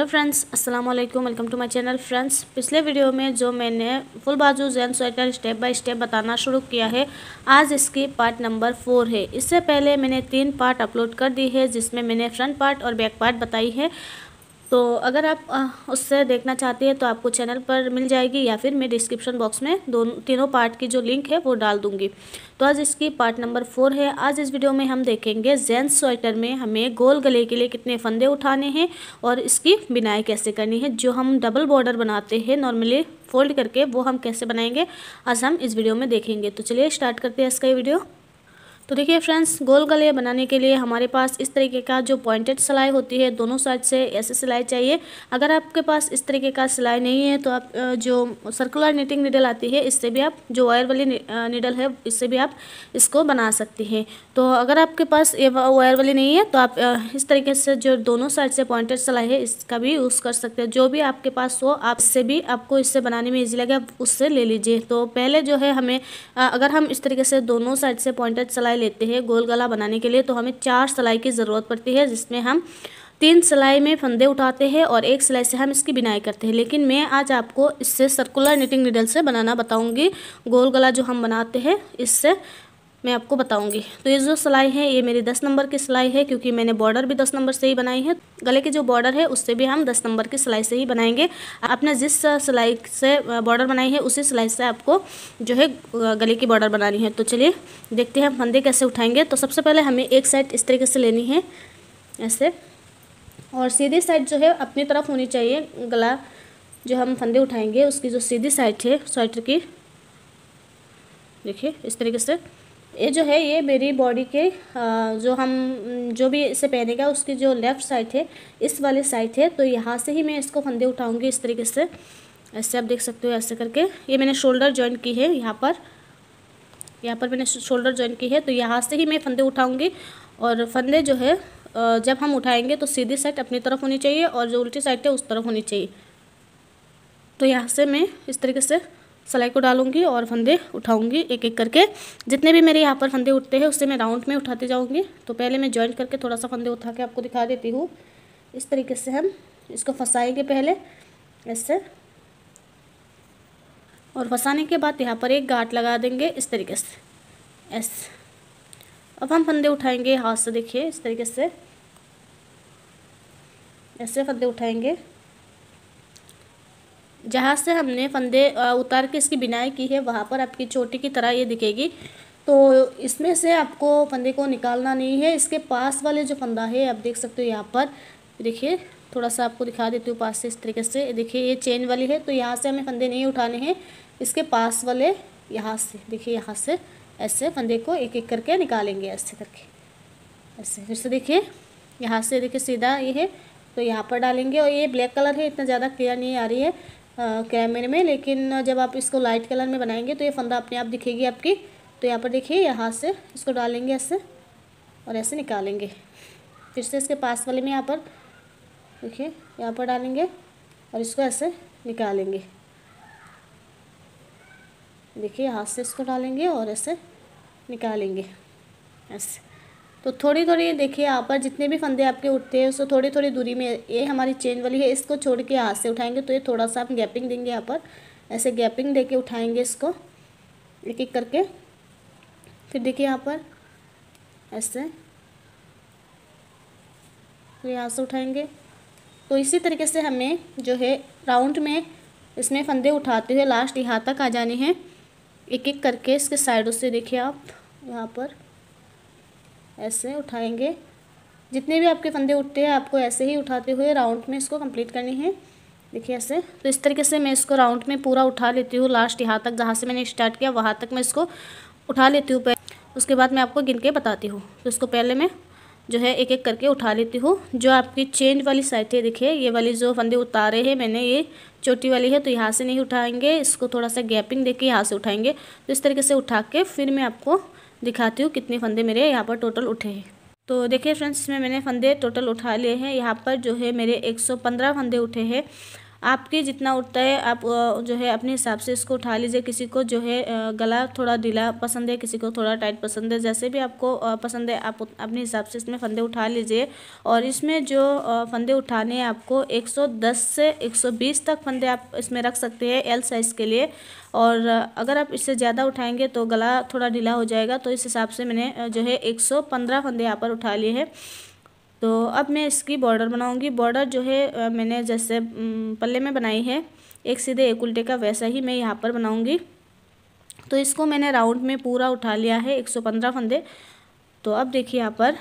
hello friends अस्सलाम वालेकुम welcome to my channel friends पिछले वीडियो में जो मैंने फुल बाजू जैन स्वेटर स्टेप बाय स्टेप बताना शुरू किया है आज इसकी पार्ट नंबर फोर है इससे पहले मैंने तीन पार्ट अपलोड कर दी है जिसमें मैंने फ्रंट पार्ट और बैक पार्ट बताई है तो अगर आप उससे देखना चाहते हैं तो आपको चैनल पर मिल जाएगी या फिर मैं डिस्क्रिप्शन बॉक्स में दोनों तीनों पार्ट की जो लिंक है वो डाल दूंगी तो आज इसकी पार्ट नंबर फोर है आज इस वीडियो में हम देखेंगे जेंट्स स्वेटर में हमें गोल गले के लिए कितने फंदे उठाने हैं और इसकी बिनाई कैसे करनी है जो हम डबल बॉर्डर बनाते हैं नॉर्मली फोल्ड करके वो हम कैसे बनाएंगे आज हम इस वीडियो में देखेंगे तो चलिए स्टार्ट करते हैं इसका ये वीडियो तो देखिए फ्रेंड्स गोल गले बनाने के लिए हमारे पास इस तरीके का जो पॉइंटेड सिलाई होती है दोनों साइड से ऐसे सिलाई चाहिए अगर आपके पास इस तरीके का सिलाई नहीं है तो आप जो सर्कुलर निटिंग नीडल आती है इससे भी आप जो वायर वाली निडल है इससे भी आप इसको बना सकती हैं तो अगर आपके पास ये वायर वाली नहीं है तो आप इस तरीके से जो दोनों साइड से पॉइंटेड सिलाई है इसका भी यूज़ कर सकते हैं जो भी आपके पास हो आप इससे भी आपको इससे बनाने में ईजी लगे आप उससे ले लीजिए तो पहले जो है हमें अगर हम इस तरीके से दोनों साइड से पॉइंटेड सिलाई लेते हैं गोल गला बनाने के लिए तो हमें चार सिलाई की ज़रूरत पड़ती है जिसमें हम तीन सिलाई में फंदे उठाते हैं और एक सिलाई से हम इसकी बिनाई करते हैं लेकिन मैं आज आपको इससे सर्कुलर निटिंग निडल से बनाना बताऊंगी गोल गला जो हम बनाते हैं इससे मैं आपको बताऊंगी तो ये जो सिलाई है ये मेरी दस नंबर की सिलाई है क्योंकि मैंने बॉर्डर भी दस नंबर से ही बनाई है गले के जो बॉर्डर है उससे भी हम दस नंबर की सिलाई से ही बनाएंगे आपने जिस सिलाई से बॉर्डर बनाई है उसी सिलाई से आपको जो है गले की बॉर्डर बनानी है तो चलिए देखते हैं हम फंदे कैसे उठाएंगे तो सबसे पहले हमें एक साइड इस तरीके से लेनी है ऐसे और सीधी साइड जो है अपनी तरफ होनी चाहिए गला जो हम फंदे उठाएंगे उसकी जो सीधी साइड है स्वेटर की देखिए इस तरीके से ये जो है ये मेरी बॉडी के जो हम जो भी इसे पहनेगा उसकी जो लेफ़्ट साइड है इस वाले साइड है तो यहाँ से ही मैं इसको फंदे उठाऊँगी इस तरीके से ऐसे आप देख सकते हो ऐसे करके ये मैंने शोल्डर जॉइन की है यहाँ पर यहाँ पर मैंने शोल्डर जॉइन की है तो यहाँ से ही मैं फंदे उठाऊँगी और फंदे जो है जब हम उठाएंगे तो सीधी साइड अपनी तरफ होनी चाहिए और जो उल्टी साइड है उस तरफ होनी चाहिए तो यहाँ से मैं इस तरीके से सिलाई को डालूंगी और फंदे उठाऊंगी एक एक करके जितने भी मेरे यहाँ पर फंदे उठते हैं उससे मैं राउंड में उठाते जाऊँगी तो पहले मैं ज्वाइन करके थोड़ा सा फंदे उठा के आपको दिखा देती हूँ इस तरीके से हम इसको फंसाएंगे पहले ऐसे और फंसाने के बाद यहाँ पर एक गाट लगा देंगे इस तरीके से ऐसे अब हम फंदे उठाएंगे हाथ से देखिए इस तरीके से ऐसे फंदे उठाएंगे जहाँ से हमने फंदे उतार के इसकी बिनाई की है वहाँ पर आपकी चोटी की तरह ये दिखेगी तो इसमें से आपको फंदे को निकालना नहीं है इसके पास वाले जो फंदा है आप देख सकते हो यहाँ पर देखिए थोड़ा सा आपको दिखा देती हूँ पास से इस तरीके से देखिए ये चेन वाली है तो यहाँ से हमें फंदे नहीं उठाने हैं इसके पास वाले यहाँ से देखिए यहाँ से ऐसे फंदे को एक एक करके निकालेंगे ऐसे करके ऐसे फिर से देखिए यहाँ से देखिए सीधा ये है तो यहाँ पर डालेंगे और ये ब्लैक कलर है इतना ज़्यादा क्लियर नहीं आ रही है कैमरे में लेकिन जब आप इसको लाइट कलर में बनाएंगे तो ये फंदा अपने आप दिखेगी आपकी तो यहाँ पर देखिए यहाँ से इसको डालेंगे ऐसे और ऐसे निकालेंगे फिर से इसके पास वाले में यहाँ पर देखिए यहाँ पर डालेंगे और इसको ऐसे निकालेंगे देखिए हाथ से इसको डालेंगे और ऐसे निकालेंगे ऐसे तो थोड़ी थोड़ी देखिए यहाँ पर जितने भी फंदे आपके उठते हैं उसको थोड़ी थोड़ी दूरी में ये हमारी चेन वाली है इसको छोड़ के हाथ से उठाएंगे तो ये थोड़ा सा हम गैपिंग देंगे यहाँ पर ऐसे गैपिंग दे के उठाएंगे इसको एक एक करके फिर देखिए यहाँ पर ऐसे फिर तो यहाँ से उठाएंगे तो इसी तरीके से हमें जो है राउंड में इसमें फंदे उठाते हुए लास्ट यहाँ तक आ जाने हैं एक एक करके इसके साइडों से देखिए आप यहाँ पर ऐसे उठाएंगे जितने भी आपके फंदे उठते हैं आपको ऐसे ही उठाते हुए राउंड में इसको कंप्लीट करनी है देखिए ऐसे तो इस तरीके से मैं इसको राउंड में पूरा उठा लेती हूँ लास्ट यहाँ तक जहाँ से मैंने स्टार्ट किया वहाँ तक मैं इसको उठा लेती हूँ उसके बाद मैं आपको गिन के बताती हूँ तो इसको पहले मैं जो है एक एक करके उठा लेती हूँ जो आपकी चेन वाली साइड है देखिए ये वाली जो फंदे उतारे हैं मैंने ये चोटी वाली है तो यहाँ से नहीं उठाएंगे इसको थोड़ा सा गैपिंग देके यहाँ से उठाएंगे तो इस तरीके से उठा के फिर मैं आपको दिखाती हूँ कितने फंदे मेरे यहाँ पर टोटल उठे हैं तो देखिए फ्रेंड्स इसमें मैंने फंदे टोटल उठा लिए हैं यहाँ पर जो है मेरे 115 फंदे उठे हैं आपके जितना उठता है आप जो है अपने हिसाब से इसको उठा लीजिए किसी को जो है गला थोड़ा ढीला पसंद है किसी को थोड़ा टाइट पसंद है जैसे भी आपको पसंद है आप अपने हिसाब से इसमें फंदे उठा लीजिए और इसमें जो फंदे उठाने हैं आपको 110 से 120 तक फंदे आप इसमें रख सकते हैं एल साइज़ के लिए और अगर आप इससे ज़्यादा उठाएंगे तो गला थोड़ा ढीला हो जाएगा तो इस हिसाब से मैंने जो है एक फंदे यहाँ पर उठा लिए हैं तो अब मैं इसकी बॉर्डर बनाऊंगी बॉर्डर जो है मैंने जैसे पल्ले में बनाई है एक सीधे एक उल्टे का वैसा ही मैं यहाँ पर बनाऊंगी तो इसको मैंने राउंड में पूरा उठा लिया है 115 फंदे तो अब देखिए यहाँ पर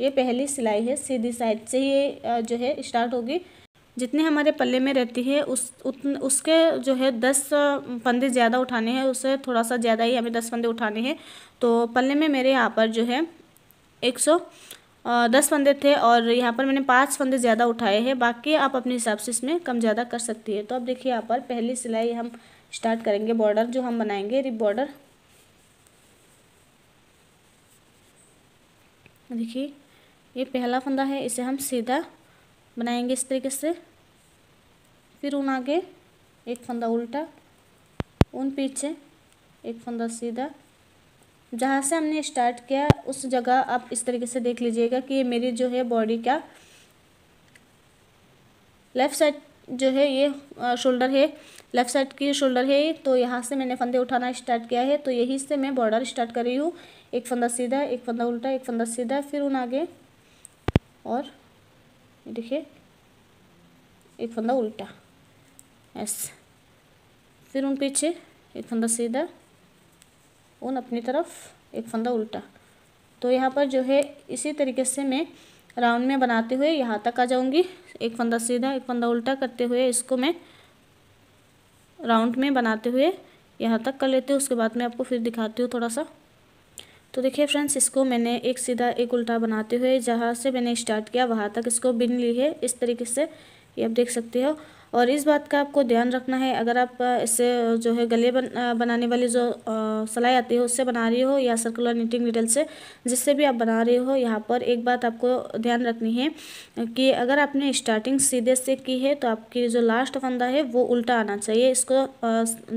ये पहली सिलाई है सीधी साइड से ये जो है स्टार्ट होगी जितने हमारे पल्ले में रहती है उस उतन उसके जो है दस फंदे ज़्यादा उठाने हैं उससे थोड़ा सा ज़्यादा ही हमें दस फंदे उठाने हैं तो पल्ले में मेरे यहाँ पर जो है एक सौ दस फंदे थे और यहाँ पर मैंने पाँच फंदे ज़्यादा उठाए हैं बाकी आप अपने हिसाब से इसमें कम ज़्यादा कर सकती है तो अब देखिए यहाँ पर पहली सिलाई हम स्टार्ट करेंगे बॉर्डर जो हम बनाएंगे रिप बॉर्डर देखिए ये पहला फंदा है इसे हम सीधा बनाएंगे इस तरीके से फिर उन आगे एक फंदा उल्टा उन पीछे एक फंदा सीधा जहाँ से हमने स्टार्ट किया उस जगह आप इस तरीके से देख लीजिएगा कि ये मेरी जो है बॉडी का लेफ़्ट साइड जो है ये शोल्डर है लेफ़्ट साइड की शोल्डर है तो यहाँ से मैंने फंदे उठाना स्टार्ट किया है तो यही से मैं बॉर्डर स्टार्ट कर रही हूँ एक फंदा सीधा एक फंदा उल्टा एक फंदा सीधा फिर उन आगे और देखिए एक फंदा उल्टा ऐसे फिर उन पीछे एक फंदा सीधा ऊन अपनी तरफ एक फंदा उल्टा तो यहाँ पर जो है इसी तरीके से मैं राउंड में बनाते हुए यहाँ तक आ जाऊँगी एक फंदा सीधा एक फंदा उल्टा करते हुए इसको मैं राउंड में बनाते हुए यहाँ तक कर लेती हूँ उसके बाद मैं आपको फिर दिखाती हूँ थोड़ा सा तो देखिए फ्रेंड्स इसको मैंने एक सीधा एक उल्टा बनाते हुए जहाँ से मैंने स्टार्ट किया वहाँ तक इसको बिन ली है इस तरीके से ये आप देख सकते हो और इस बात का आपको ध्यान रखना है अगर आप इससे जो है गले बन बनाने वाली जो सलाई आती है उससे बना रही हो या सर्कुलर निटिंग निडल से जिससे भी आप बना रहे हो यहाँ पर एक बात आपको ध्यान रखनी है कि अगर आपने स्टार्टिंग सीधे से की है तो आपकी जो लास्ट फंदा है वो उल्टा आना चाहिए इसको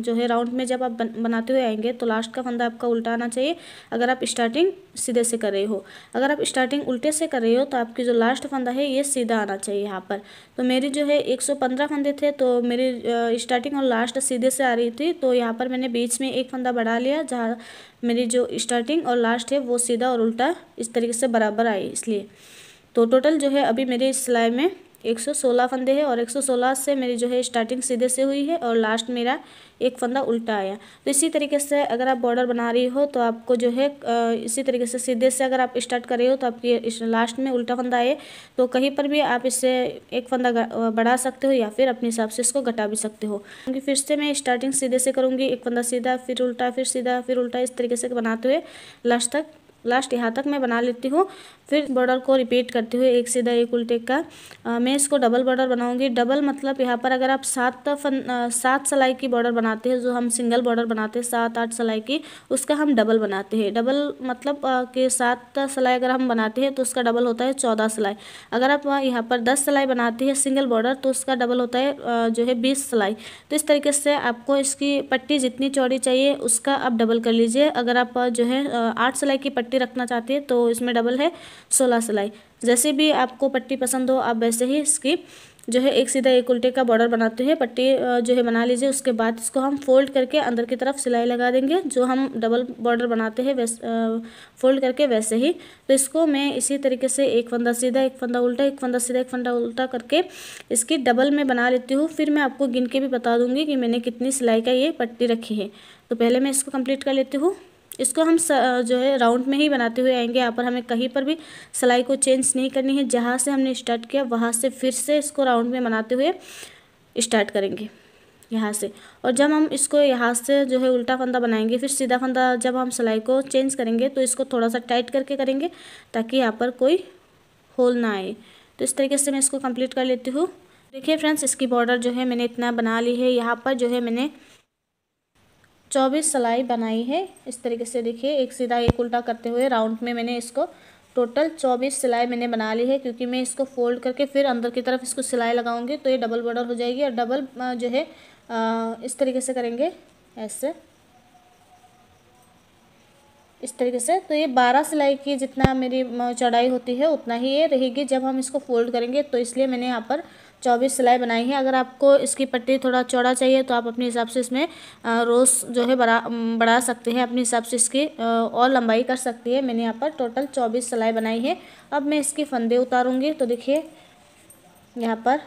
जो है राउंड में जब आप बनाते हुए आएंगे तो लास्ट का फंदा आपका उल्टा आना चाहिए अगर आप स्टार्टिंग सीधे से कर रहे हो अगर आप स्टार्टिंग उल्टे से कर रहे हो तो आपकी जो लास्ट फंदा है ये सीधा आना चाहिए यहाँ पर तो मेरी जो है एक फंदे फंदे थे तो मेरी स्टार्टिंग और लास्ट सीधे से आ रही थी तो यहाँ पर मैंने बीच में एक फंदा बढ़ा लिया जहाँ मेरी जो स्टार्टिंग और लास्ट है वो सीधा और उल्टा इस तरीके से बराबर आई इसलिए तो टोटल जो है अभी मेरे सिलाई में एक सौ सोलह फंदे हैं और एक सौ सोलह से मेरी जो है स्टार्टिंग सीधे से हुई है और लास्ट मेरा एक फंदा उल्टा आया तो इसी तरीके से अगर आप बॉर्डर बना रही हो तो आपको जो है इसी तरीके से सीधे से अगर आप स्टार्ट कर रहे हो तो आपकी लास्ट में उल्टा फंदा आए तो कहीं पर भी आप इससे एक फंदा बढ़ा सकते हो या फिर अपने हिसाब से इसको घटा भी सकते हो क्योंकि फिर से मैं स्टार्टिंग सीधे से करूँगी एक फंदा सीधा फिर उल्टा फिर सीधा फिर उल्टा इस तरीके से बनाते हुए लास्ट तक लास्ट यहाँ तक मैं बना लेती हूँ फिर बॉर्डर को रिपीट करते हुए एक सीधा एक उल्टे का आ, मैं इसको डबल बॉर्डर बनाऊंगी डबल मतलब यहाँ पर अगर आप सात फन सात सिलाई की बॉर्डर बनाते हैं जो हम सिंगल बॉर्डर बनाते हैं सात आठ सिलाई की उसका हम डबल बनाते हैं डबल मतलब कि सात सिलाई अगर हम बनाते हैं तो उसका डबल होता है चौदह सिलाई अगर आप यहाँ पर दस सिलाई बनाते हैं सिंगल बॉर्डर तो उसका डबल होता है जो है बीस सिलाई तो इस तरीके से आपको इसकी पट्टी जितनी चौड़ी चाहिए उसका आप डबल कर लीजिए अगर आप जो है आठ सिलाई की पट्टी पट्टी रखना चाहती है तो इसमें डबल है सोलह सिलाई जैसे भी आपको पट्टी पसंद हो आप वैसे ही इसकी जो है एक सीधा एक उल्टे का बॉर्डर बनाते हैं पट्टी जो है बना लीजिए उसके बाद इसको हम फोल्ड करके अंदर की तरफ सिलाई लगा देंगे जो हम डबल बॉर्डर बनाते हैं वैसे फोल्ड करके वैसे ही तो इसको मैं इसी तरीके से एक फंदा सीधा एक फंदा उल्टा एक फंदा सीधा एक फंदा उल्टा करके इसकी डबल में बना लेती हूँ फिर मैं आपको गिन के भी बता दूँगी कि मैंने कितनी सिलाई का ये पट्टी रखी है तो पहले मैं इसको कम्प्लीट कर लेती हूँ इसको हम जो है राउंड में ही बनाते हुए आएंगे यहाँ पर हमें कहीं पर भी सिलाई को चेंज नहीं करनी है जहाँ से हमने स्टार्ट किया वहाँ से फिर से इसको राउंड में बनाते हुए स्टार्ट करेंगे यहाँ से और जब हम इसको यहाँ से जो है उल्टा फंदा बनाएंगे फिर सीधा फंदा जब हम सिलाई को चेंज करेंगे तो इसको थोड़ा सा टाइट करके करेंगे ताकि यहाँ पर कोई होल ना आए तो इस तरीके से मैं इसको कंप्लीट कर लेती हूँ देखिए फ्रेंड्स इसकी बॉर्डर जो है मैंने इतना बना ली है यहाँ पर जो है मैंने चौबीस सिलाई बनाई है इस तरीके से देखिए एक सीधा एक उल्टा करते हुए राउंड में मैंने इसको टोटल चौबीस सिलाई मैंने बना ली है क्योंकि मैं इसको फोल्ड करके फिर अंदर की तरफ इसको सिलाई लगाऊंगी तो ये डबल बॉर्डर हो जाएगी और डबल जो है इस तरीके से करेंगे ऐसे इस तरीके से तो ये बारह सिलाई की जितना मेरी चढ़ाई होती है उतना ही ये रहेगी जब हम इसको फोल्ड करेंगे तो इसलिए मैंने यहाँ पर चौबीस सिलाई बनाई है अगर आपको इसकी पट्टी थोड़ा चौड़ा चाहिए तो आप अपने हिसाब से इसमें रोस जो है बढ़ा बढ़ा सकते हैं अपने हिसाब से इसकी और लंबाई कर सकती है मैंने यहाँ पर टोटल चौबीस सिलाई बनाई है अब मैं इसके फंदे उतारूँगी तो देखिए यहाँ पर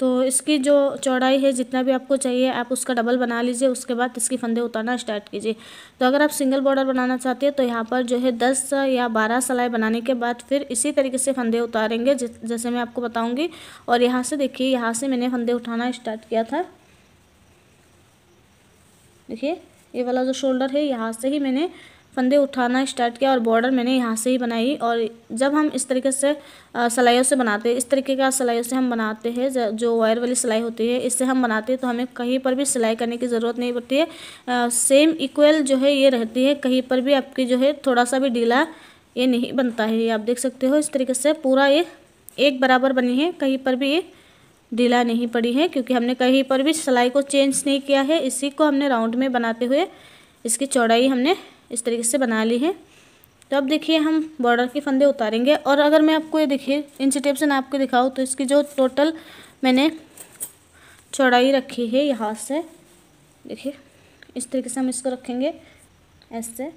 तो इसकी जो चौड़ाई है जितना भी आपको चाहिए आप उसका डबल बना लीजिए उसके बाद इसके फंदे उतारना स्टार्ट कीजिए तो अगर आप सिंगल बॉर्डर बनाना चाहते हैं तो यहाँ पर जो है दस या बारह सलाई बनाने के बाद फिर इसी तरीके से फंदे उतारेंगे जैसे मैं आपको बताऊँगी और यहाँ से देखिए यहाँ से मैंने फंदे उठाना स्टार्ट किया था देखिए ये वाला जो शोल्डर है यहाँ से ही मैंने फंदे उठाना स्टार्ट किया और बॉर्डर मैंने यहाँ से ही बनाई और जब हम इस तरीके से सिलाइयों से बनाते हैं इस तरीके का सिलाइयों से हम बनाते हैं जो वायर वाली सिलाई होती है इससे हम बनाते हैं तो हमें कहीं पर भी सिलाई करने की ज़रूरत नहीं पड़ती है आ, सेम इक्वल जो है ये रहती है कहीं पर भी आपकी जो है थोड़ा सा भी ढीला ये नहीं बनता है ये आप देख सकते हो इस तरीके से पूरा ये एक बराबर बनी है कहीं पर भी ये ढीला नहीं पड़ी है क्योंकि हमने कहीं पर भी सिलाई को चेंज नहीं किया है इसी को हमने राउंड में बनाते हुए इसकी चौड़ाई हमने इस तरीके से बना ली है तो अब देखिए हम बॉर्डर के फंदे उतारेंगे और अगर मैं आपको ये देखिए इन टेप से ना आपको दिखाऊँ तो इसकी जो टोटल मैंने चौड़ाई रखी है यहाँ से देखिए इस तरीके से हम इसको रखेंगे ऐसे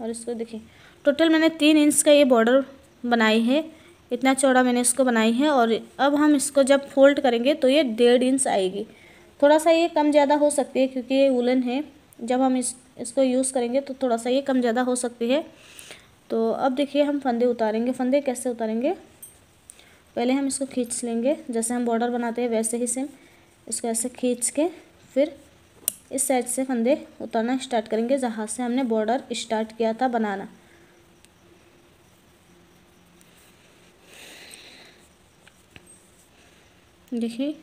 और इसको देखिए टोटल मैंने तीन इंच का ये बॉर्डर बनाई है इतना चौड़ा मैंने इसको बनाई है और अब हम इसको जब फोल्ड करेंगे तो ये डेढ़ इंच आएगी थोड़ा सा ये कम ज़्यादा हो सकती है क्योंकि ये वुलन है जब हम इस इसको यूज़ करेंगे तो थोड़ा सा ये कम ज़्यादा हो सकती है तो अब देखिए हम फंदे उतारेंगे फंदे कैसे उतारेंगे पहले हम इसको खींच लेंगे जैसे हम बॉर्डर बनाते हैं वैसे ही सेम इसको ऐसे खींच के फिर इस साइड से फंदे उतारना स्टार्ट करेंगे जहाँ से हमने बॉर्डर स्टार्ट किया था बनाना देखिए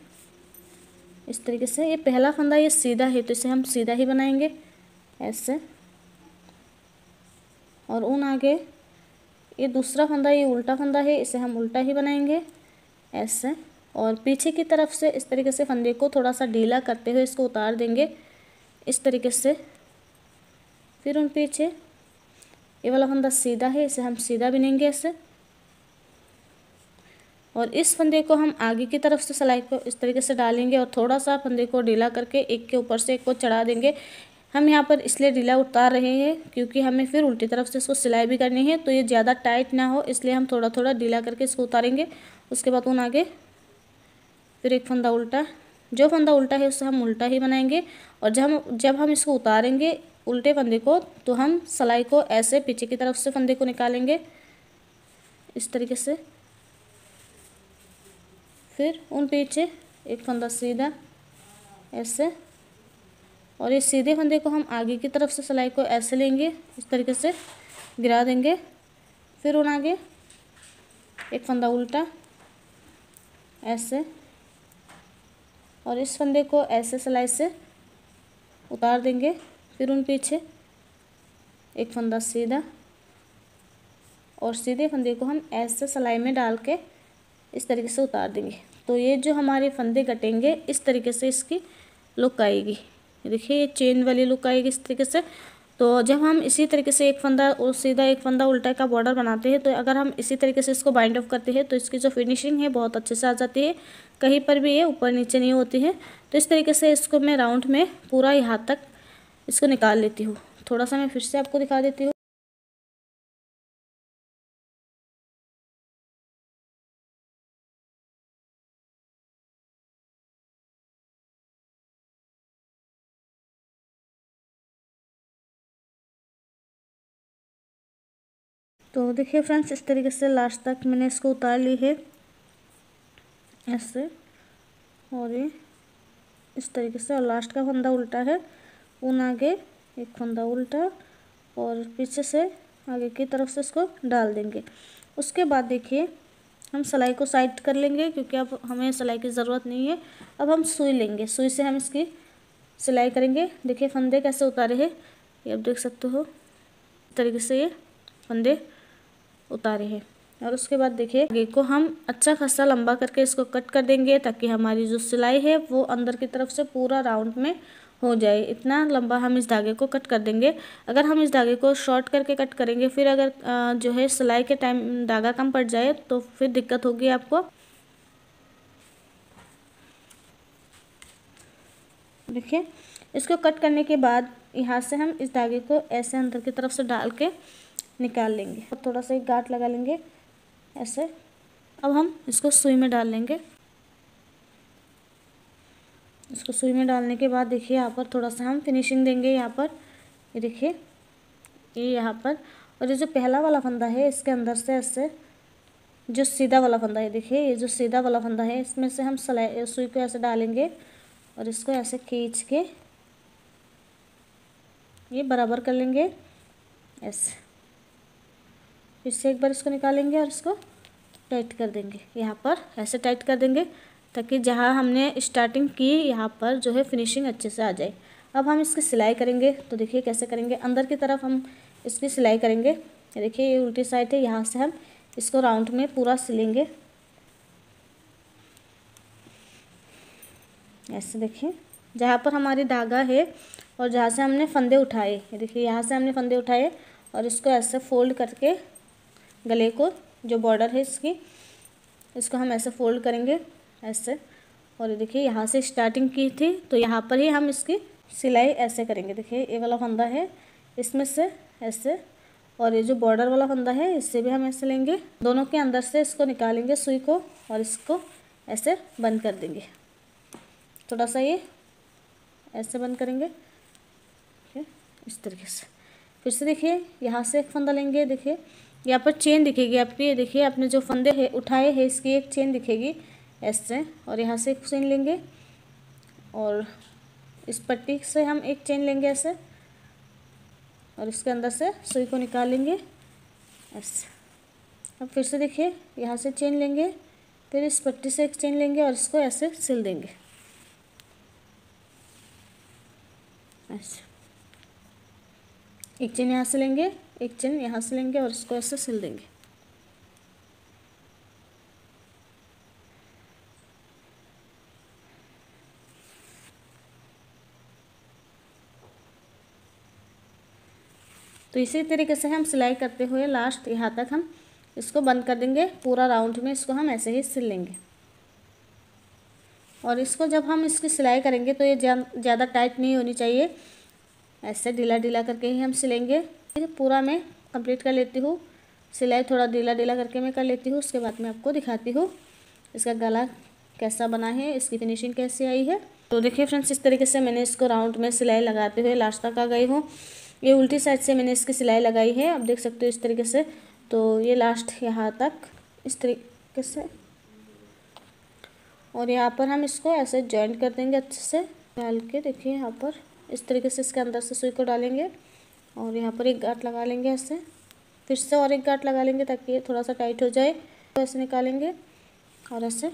इस तरीके से ये पहला फंदा ये सीधा है तो इसे हम सीधा ही बनाएंगे ऐसे और ऊन आगे ये दूसरा फंदा ये उल्टा फंदा है इसे हम उल्टा ही बनाएंगे ऐसे और पीछे की तरफ से इस तरीके से फंदे को थोड़ा सा ढीला करते हुए इसको उतार देंगे इस तरीके से फिर उन पीछे ये वाला फंदा सीधा है इसे हम सीधा बिनेंगे ऐसे और इस फंदे को हम आगे की तरफ से सिलाई को इस तरीके से डालेंगे और थोड़ा सा फंदे को ढीला करके एक के ऊपर से एक को चढ़ा देंगे हम यहाँ पर इसलिए ढीला उतार रहे हैं क्योंकि हमें फिर उल्टी तरफ से इसको सिलाई भी करनी है तो ये ज़्यादा टाइट ना हो इसलिए हम थोड़ा थोड़ा ढीला करके इसको उतारेंगे उसके बाद उन आगे फिर एक फंदा उल्टा जो फंदा उल्टा है उससे हम उल्टा ही बनाएंगे और जब हम जब हम इसको उतारेंगे उल्टे फंदे को तो हम सिलाई को ऐसे पीछे की तरफ से फंदे को निकालेंगे इस तरीके से फिर उन पीछे एक फंदा सीधा ऐसे और ये सीधे फंदे को हम आगे की तरफ से सिलाई को ऐसे लेंगे इस तरीके से गिरा देंगे फिर उन आगे एक फंदा उल्टा ऐसे और इस फंदे को ऐसे सिलाई से उतार देंगे फिर उन पीछे एक फंदा सीधा और सीधे फंदे को हम ऐसे सिलाई में डाल के इस तरीके से उतार देंगे तो ये जो हमारे फंदे कटेंगे इस तरीके से इसकी लुक आएगी देखिए ये चेन वाली लुक आएगी इस तरीके से तो जब हम इसी तरीके से एक फंदा और सीधा एक फंदा उल्टा का बॉर्डर बनाते हैं तो अगर हम इसी तरीके से इसको बाइंड ऑफ करते हैं तो इसकी जो फिनिशिंग है बहुत अच्छे से आ जाती है कहीं पर भी ये ऊपर नीचे नहीं होती है तो इस तरीके से इसको मैं राउंड में पूरा यहाँ तक इसको निकाल लेती हूँ थोड़ा सा मैं फिर से आपको दिखा देती हूँ तो देखिए फ्रेंड्स इस तरीके से लास्ट तक मैंने इसको उतार ली है ऐसे और ये इस तरीके से और लास्ट का फंदा उल्टा है उन आगे एक फंदा उल्टा और पीछे से आगे की तरफ से इसको डाल देंगे उसके बाद देखिए हम सिलाई को साइड कर लेंगे क्योंकि अब हमें सिलाई की ज़रूरत नहीं है अब हम सुई लेंगे सुई से हम इसकी सिलाई करेंगे देखिए फंदे कैसे उतारे हैं ये आप देख सकते हो तरीके से ये फंदे उतारे हैं और उसके बाद देखिए आगे को हम अच्छा खासा लंबा करके इसको कट कर देंगे ताकि हमारी जो सिलाई है वो अंदर की तरफ से पूरा राउंड में हो जाए इतना लंबा हम इस धागे को कट कर देंगे अगर हम इस धागे को शॉर्ट करके कट करेंगे फिर अगर जो है सिलाई के टाइम धागा कम पड़ जाए तो फिर दिक्कत होगी आपको देखिए इसको कट करने के बाद यहाँ से हम इस धागे को ऐसे अंदर की तरफ से डाल के निकाल लेंगे और थोड़ा सा एक गाट लगा लेंगे ऐसे अब हम इसको सुई में डाल लेंगे इसको सुई में डालने के बाद देखिए यहाँ पर थोड़ा सा हम फिनिशिंग देंगे यहाँ पर ये देखिए ये यहाँ पर और ये जो पहला वाला फंदा है इसके अंदर से ऐसे जो सीधा वाला फंदा है देखिए ये जो सीधा वाला फंदा है इसमें से हम सलाई सुई को ऐसे डालेंगे और इसको ऐसे खींच के ये बराबर कर लेंगे ऐसे फिर से एक बार इसको निकालेंगे और इसको टाइट कर देंगे यहाँ पर ऐसे टाइट कर देंगे ताकि जहाँ हमने स्टार्टिंग की यहाँ पर जो है फिनिशिंग अच्छे से आ जाए अब हम इसकी सिलाई करेंगे तो देखिए कैसे करेंगे अंदर की तरफ हम इसकी सिलाई करेंगे देखिए ये उल्टी साइड है यहाँ से हम इसको राउंड में पूरा सिलेंगे ऐसे देखिए जहाँ पर हमारी धागा है और जहाँ से हमने फंदे उठाए देखिए यहाँ से हमने फंदे उठाए और इसको ऐसे फोल्ड करके गले को जो बॉर्डर है इसकी इसको हम ऐसे फोल्ड करेंगे ऐसे और देखिए यहाँ से स्टार्टिंग की थी तो यहाँ पर ही हम इसकी सिलाई ऐसे करेंगे देखिए ये वाला फंदा है इसमें से ऐसे और ये जो बॉर्डर वाला फंदा है इससे भी हम ऐसे लेंगे दोनों के अंदर से इसको निकालेंगे सुई को और इसको ऐसे बंद कर देंगे थोड़ा सा ये ऐसे बंद करेंगे इस तरीके से फिर से देखिए यहाँ से एक फंदा लेंगे देखिए यहाँ पर चेन दिखेगी आपकी ये देखिए आपने जो फंदे है उठाए हैं इसकी एक चेन दिखेगी ऐसे और यहाँ से एक चेन लेंगे और इस पट्टी से हम एक चेन लेंगे ऐसे और इसके अंदर से सुई को निकालेंगे ऐसे अब फिर से देखिए यहाँ से चेन लेंगे फिर इस पट्टी से एक चेन लेंगे और इसको ऐसे सिल देंगे अच्छा एक चेन यहाँ से लेंगे एक चेन यहाँ से लेंगे और इसको ऐसे सिल देंगे तो इसी तरीके से हम सिलाई करते हुए लास्ट यहाँ तक हम इसको बंद कर देंगे पूरा राउंड में इसको हम ऐसे ही सिल लेंगे और इसको जब हम इसकी सिलाई करेंगे तो ये ज़्यादा जा, टाइट नहीं होनी चाहिए ऐसे ढीला ढीला करके ही हम सिलेंगे फिर पूरा मैं कंप्लीट कर लेती हूँ सिलाई थोड़ा ढीला ढीला करके मैं कर लेती हूँ उसके बाद मैं आपको दिखाती हूँ इसका गला कैसा बना है इसकी फिनिशिंग कैसी आई है तो देखिए फ्रेंड्स इस तरीके से मैंने इसको राउंड में सिलाई लगाते हुए लास्ट तक आ गई हूँ ये उल्टी साइड से मैंने इसकी सिलाई लगाई है आप देख सकते हो इस तरीके से तो ये लास्ट यहाँ तक इस तरीके से और यहाँ पर हम इसको ऐसे जॉइंट कर देंगे अच्छे से डाल के देखिए यहाँ पर इस तरीके से इसके अंदर से सुई को डालेंगे और यहाँ पर एक गांठ लगा लेंगे ऐसे फिर से और एक गांठ लगा लेंगे ताकि ये थोड़ा सा टाइट हो जाए तो ऐसे निकालेंगे और ऐसे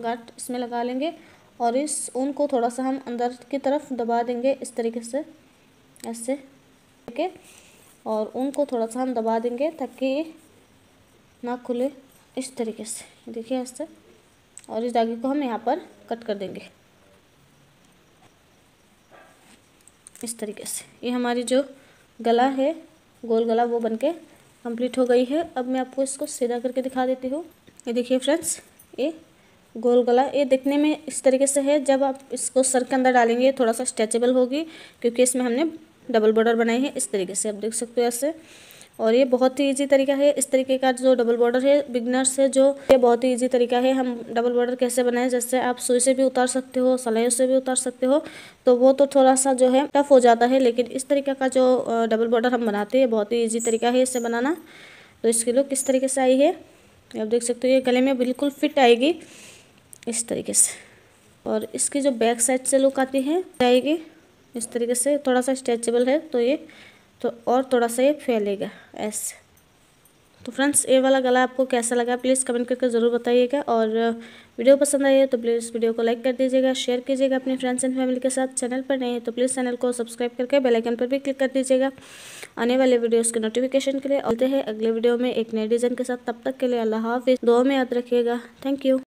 गांठ इसमें लगा लेंगे और इस ऊन को थोड़ा सा हम अंदर की तरफ दबा देंगे इस तरीके से ऐसे ठीक है और ऊन को थोड़ा सा हम दबा देंगे ताकि ना खुले इस तरीके से देखिए ऐसे और इस धागे को हम यहाँ पर कट कर देंगे इस तरीके से ये हमारी जो गला है गोल गला वो बन के कम्प्लीट हो गई है अब मैं आपको इसको सीधा करके दिखा देती हूँ ये देखिए फ्रेंड्स ये गोल गला ये देखने में इस तरीके से है जब आप इसको सर के अंदर डालेंगे थोड़ा सा स्ट्रेचेबल होगी क्योंकि इसमें हमने डबल बॉर्डर बनाई है इस तरीके से आप देख सकते हो ऐसे और ये बहुत ही ईजी तरीका है इस तरीके का जो डबल बॉर्डर है बिगनर्स है जो ये बहुत ही ईजी तरीका है हम डबल बॉर्डर कैसे बनाएं जैसे आप सुई से भी उतार सकते हो सलाइयों से भी उतार सकते हो तो वो तो थोड़ा सा जो है टफ हो जाता है लेकिन इस तरीके का जो डबल बॉर्डर हम बनाते हैं बहुत ही ईजी तरीका है इसे बनाना तो इसकी लुक किस तरीके से आई है आप देख सकते हो ये गले में बिल्कुल फिट आएगी इस तरीके से और इसकी जो बैक साइड से लुक आती है आएगी इस तरीके से थोड़ा सा स्ट्रेचेबल है तो ये तो और थोड़ा सा ये फैलेगा ऐसे तो फ्रेंड्स ये वाला गला आपको कैसा लगा प्लीज़ कमेंट करके ज़रूर बताइएगा और वीडियो पसंद आई है तो प्लीज़ वीडियो को लाइक कर दीजिएगा शेयर कीजिएगा अपने फ्रेंड्स एंड फैमिली के साथ चैनल पर नहीं है तो प्लीज़ चैनल को सब्सक्राइब करके बेल आइकन पर भी क्लिक कर दीजिएगा आने वाले वीडियोज़ के नोटिफिकेशन के लिए आते हैं अगले वीडियो में एक नए डिज़ाइन के साथ तब तक के लिए अल्लाह हाफिज़ दो में याद रखिएगा थैंक यू